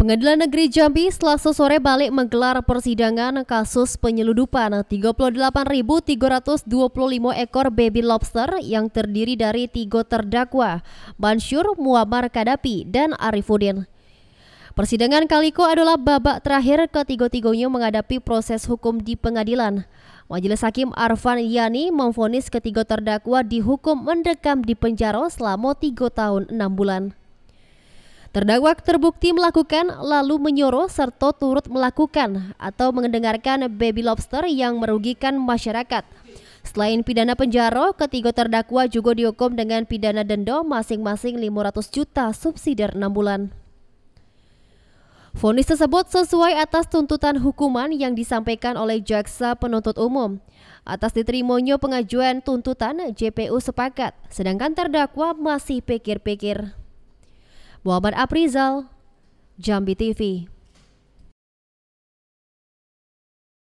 Pengadilan Negeri Jambi selasa sore balik menggelar persidangan kasus penyeludupan 38.325 ekor baby lobster yang terdiri dari tiga terdakwa, Bansyur, Muammar Kadapi, dan Arifudin. Persidangan Kaliko adalah babak terakhir ketiga-tiganya menghadapi proses hukum di pengadilan. Majelis Hakim Arfan Yani memfonis ketiga terdakwa dihukum mendekam di penjara selama tiga tahun enam bulan. Terdakwa terbukti melakukan lalu menyuruh serta turut melakukan atau mendengarkan baby lobster yang merugikan masyarakat. Selain pidana penjara, ketiga terdakwa juga dihukum dengan pidana denda masing-masing 500 juta subsidi 6 bulan. Fonis tersebut sesuai atas tuntutan hukuman yang disampaikan oleh jaksa penuntut umum. Atas diterimanya pengajuan tuntutan, JPU sepakat, sedangkan terdakwa masih pikir-pikir. Muhammad Aprizal, Jambi TV.